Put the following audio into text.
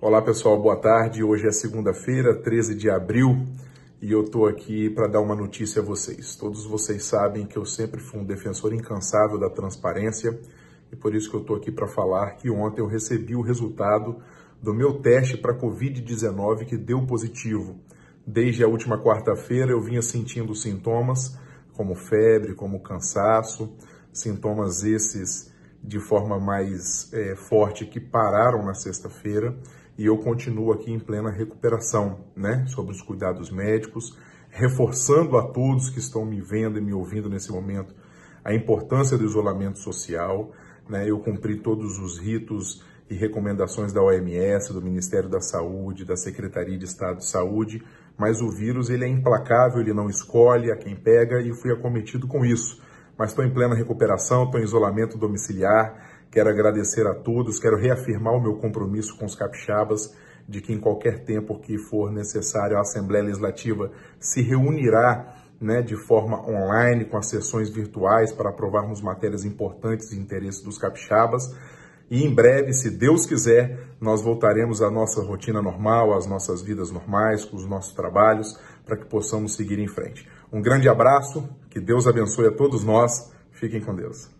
Olá pessoal, boa tarde. Hoje é segunda-feira, 13 de abril, e eu estou aqui para dar uma notícia a vocês. Todos vocês sabem que eu sempre fui um defensor incansável da transparência e por isso que eu estou aqui para falar que ontem eu recebi o resultado do meu teste para COVID-19 que deu positivo. Desde a última quarta-feira eu vinha sentindo sintomas como febre, como cansaço, sintomas esses de forma mais é, forte que pararam na sexta-feira e eu continuo aqui em plena recuperação, né? Sobre os cuidados médicos, reforçando a todos que estão me vendo e me ouvindo nesse momento a importância do isolamento social, né? Eu cumpri todos os ritos e recomendações da OMS, do Ministério da Saúde, da Secretaria de Estado de Saúde, mas o vírus ele é implacável, ele não escolhe a quem pega e fui acometido com isso. Mas estou em plena recuperação, estou em isolamento domiciliar, Quero agradecer a todos, quero reafirmar o meu compromisso com os capixabas de que em qualquer tempo que for necessário a Assembleia Legislativa se reunirá né, de forma online, com as sessões virtuais para aprovarmos matérias importantes de interesse dos capixabas. E em breve, se Deus quiser, nós voltaremos à nossa rotina normal, às nossas vidas normais, com os nossos trabalhos, para que possamos seguir em frente. Um grande abraço, que Deus abençoe a todos nós. Fiquem com Deus.